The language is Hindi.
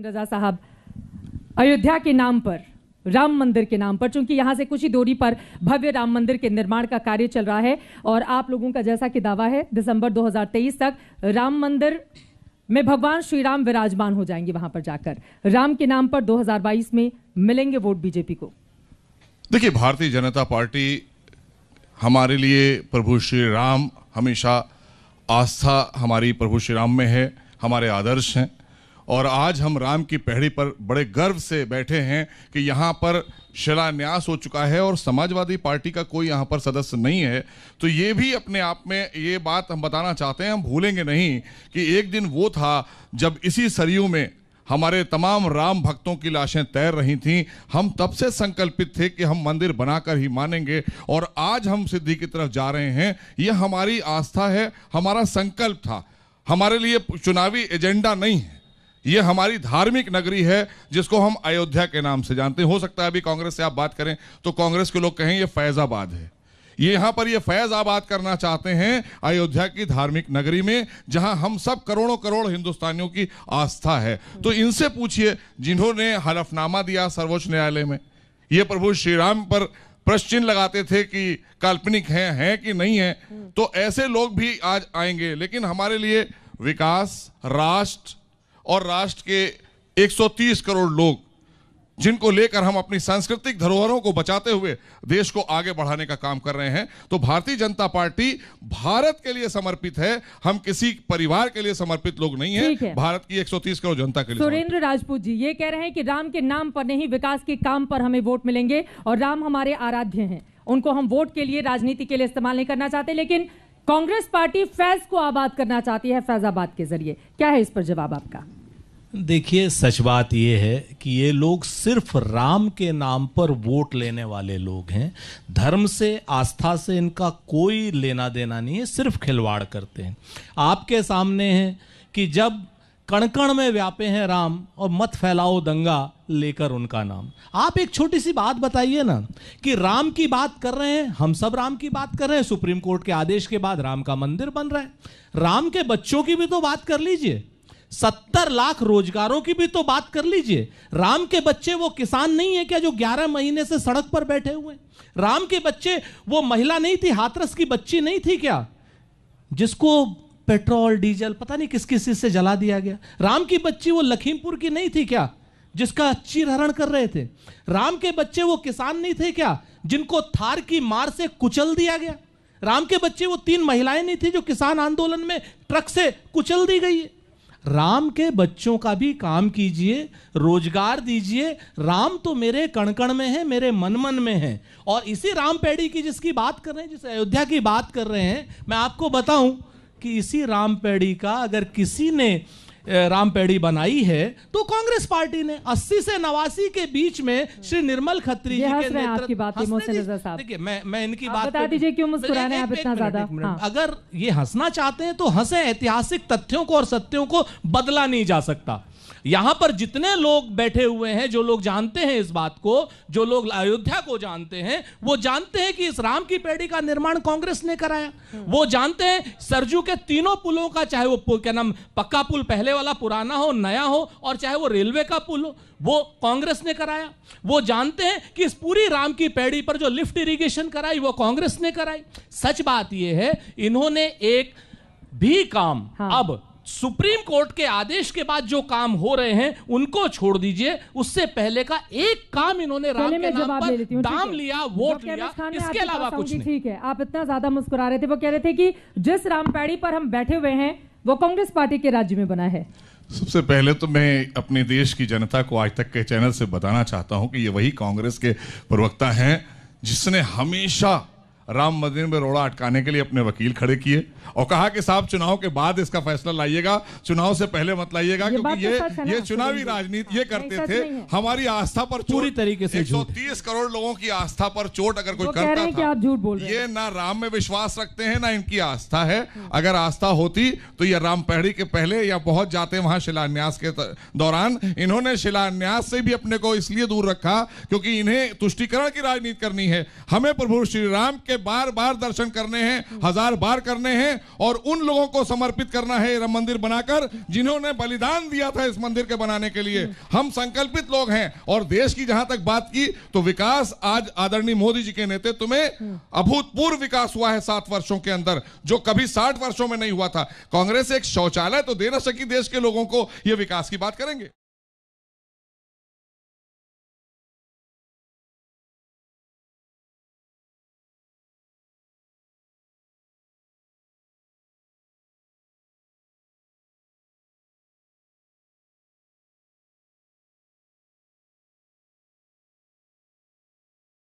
रजा साहब अयोध्या के नाम पर राम मंदिर के नाम पर चूंकि यहाँ से कुछ ही दूरी पर भव्य राम मंदिर के निर्माण का कार्य चल रहा है और आप लोगों का जैसा कि दावा है दिसंबर 2023 तक राम मंदिर में भगवान श्री राम विराजमान हो जाएंगे वहां पर जाकर राम के नाम पर 2022 में मिलेंगे वोट बीजेपी को देखिए भारतीय जनता पार्टी हमारे लिए प्रभु श्री राम हमेशा आस्था हमारी प्रभु श्री राम में है हमारे आदर्श हैं और आज हम राम की पहड़ी पर बड़े गर्व से बैठे हैं कि यहाँ पर शिलान्यास हो चुका है और समाजवादी पार्टी का कोई यहाँ पर सदस्य नहीं है तो ये भी अपने आप में ये बात हम बताना चाहते हैं हम भूलेंगे नहीं कि एक दिन वो था जब इसी सरयू में हमारे तमाम राम भक्तों की लाशें तैर रही थीं हम तब से संकल्पित थे कि हम मंदिर बनाकर ही मानेंगे और आज हम सिद्धि की तरफ जा रहे हैं यह हमारी आस्था है हमारा संकल्प था हमारे लिए चुनावी एजेंडा नहीं है ये हमारी धार्मिक नगरी है जिसको हम अयोध्या के नाम से जानते हैं हो सकता है अभी कांग्रेस से आप बात करें तो कांग्रेस के लोग कहें ये फैज़ाबाद है ये यहां पर ये फैज़ आबाद करना चाहते हैं अयोध्या की धार्मिक नगरी में जहां हम सब करोड़ों करोड़ हिंदुस्तानियों की आस्था है तो इनसे पूछिए जिन्होंने हलफनामा दिया सर्वोच्च न्यायालय में ये प्रभु श्री राम पर प्रश्न लगाते थे कि काल्पनिक हैं हैं कि नहीं है तो ऐसे लोग भी आज आएंगे लेकिन हमारे लिए विकास राष्ट्र और राष्ट्र के 130 करोड़ लोग जिनको लेकर हम अपनी सांस्कृतिक धरोहरों को बचाते हुए देश को आगे बढ़ाने का काम कर रहे हैं तो भारतीय जनता पार्टी भारत के लिए समर्पित है हम किसी परिवार के लिए समर्पित लोग नहीं है, है। भारत की 130 करोड़ जनता के लिए सुरेंद्र राजपूत जी ये कह रहे हैं कि राम के नाम पर नहीं विकास के काम पर हमें वोट मिलेंगे और राम हमारे आराध्य हैं उनको हम वोट के लिए राजनीति के लिए इस्तेमाल नहीं करना चाहते लेकिन कांग्रेस पार्टी फैज को आबाद करना चाहती है फैजाबाद के जरिए क्या है इस पर जवाब आपका देखिए सच बात यह है कि ये लोग सिर्फ राम के नाम पर वोट लेने वाले लोग हैं धर्म से आस्था से इनका कोई लेना देना नहीं है सिर्फ खिलवाड़ करते हैं आपके सामने है कि जब कण कण में व्यापे हैं राम और मत फैलाओ दंगा लेकर उनका नाम आप एक छोटी सी बात बताइए ना कि राम की बात कर रहे हैं हम सब राम की बात कर रहे हैं सुप्रीम कोर्ट के आदेश के बाद राम का मंदिर बन रहा है राम के बच्चों की भी तो बात कर लीजिए सत्तर लाख रोजगारों की भी तो बात कर लीजिए राम के बच्चे वो किसान नहीं है क्या जो ग्यारह महीने से सड़क पर बैठे हुए राम के बच्चे वो महिला नहीं थी हाथरस की बच्ची नहीं थी क्या जिसको पेट्रोल डीजल पता नहीं किस किस चीज से जला दिया गया राम की बच्ची वो लखीमपुर की नहीं थी क्या जिसका हरण कर रहे थे राम के बच्चे वो किसान नहीं थे क्या जिनको थार की मार से कुचल दिया गया राम के बच्चे वो तीन महिलाएं नहीं थी जो किसान आंदोलन में ट्रक से कुचल दी गई राम के बच्चों का भी काम कीजिए रोजगार दीजिए राम तो मेरे कणकण में है मेरे मन मन में है और इसी राम पैड़ी की जिसकी बात कर रहे हैं जिस अयोध्या की बात कर रहे हैं मैं आपको बताऊं कि इसी राम का अगर किसी ने राम पेड़ी बनाई है तो कांग्रेस पार्टी ने 80 से नवासी के बीच में श्री निर्मल खत्री जी के बात देखिए मैं मैं इनकी बात बता दीजिए क्यों मुस्कुराने आप इतना ज्यादा हाँ। अगर ये हंसना चाहते हैं तो हंसे ऐतिहासिक तथ्यों को और सत्यों को बदला नहीं जा सकता यहां पर जितने लोग बैठे हुए हैं जो लोग जानते हैं इस बात को जो लोग अयोध्या को जानते हैं वो जानते हैं कि इस राम की पेड़ी का निर्माण कांग्रेस ने कराया हम्म। वो जानते हैं सरजू के तीनों पुलों का चाहे वो क्या नाम पक्का पुल पहले करने वाला पुराना हो नया हो और चाहे वो रेलवे का पुल हो वो कांग्रेस ने कराया वो जानते हैं कि इस पूरी राम की पैड़ी पर जो लिफ्ट इरिगेशन कराई वो कांग्रेस ने कराई सच बात ये है इन्होंने एक भी काम हाँ। अब सुप्रीम कोर्ट के आदेश के बाद जो काम हो रहे हैं उनको छोड़ दीजिए उससे पहले का एक काम इन्होंने राम के नाम पर दाम लिया वोट लिया इसके अलावा कुछ नहीं ठीक है आप इतना ज्यादा मुस्कुरा रहे थे वो कह रहे थे कि जिस रामपैड़ी पर हम बैठे हुए हैं वो कांग्रेस पार्टी के राज्य में बना है सबसे पहले तो मैं अपने देश की जनता को आज तक के चैनल से बताना चाहता हूं कि ये वही कांग्रेस के प्रवक्ता हैं जिसने हमेशा राम मंदिर में रोड़ा अटकाने के लिए अपने वकील खड़े किए और कहा कि साहब चुनाव के बाद इसका फैसला लाइएगा चुनाव से पहले मत लाइएगा क्योंकि ये अच्छा ये चुनावी राजनीति ये करते अच्छा थे हमारी आस्था पर पूरी तरीके से तीस करोड़ लोगों की आस्था पर चोट अगर कोई करता था झूठ बोल ये ना राम में विश्वास रखते हैं ना इनकी आस्था है अगर आस्था होती तो ये राम पहड़ी के पहले या बहुत जाते वहां शिलान्यास के दौरान इन्होंने शिलान्यास से भी अपने को इसलिए दूर रखा क्योंकि इन्हें तुष्टिकरण की राजनीति करनी है हमें प्रभु श्री राम के के बार बार दर्शन करने हैं हजार बार करने हैं और उन लोगों को समर्पित करना है राम मंदिर बनाकर जिन्होंने बलिदान दिया था इस मंदिर के बनाने के लिए हम संकल्पित लोग हैं और देश की जहां तक बात की तो विकास आज आदरणीय मोदी जी के नेतृत्व में अभूतपूर्व विकास हुआ है सात वर्षों के अंदर जो कभी साठ वर्षों में नहीं हुआ था कांग्रेस एक शौचालय तो दे ना सकी देश के लोगों को यह विकास की बात करेंगे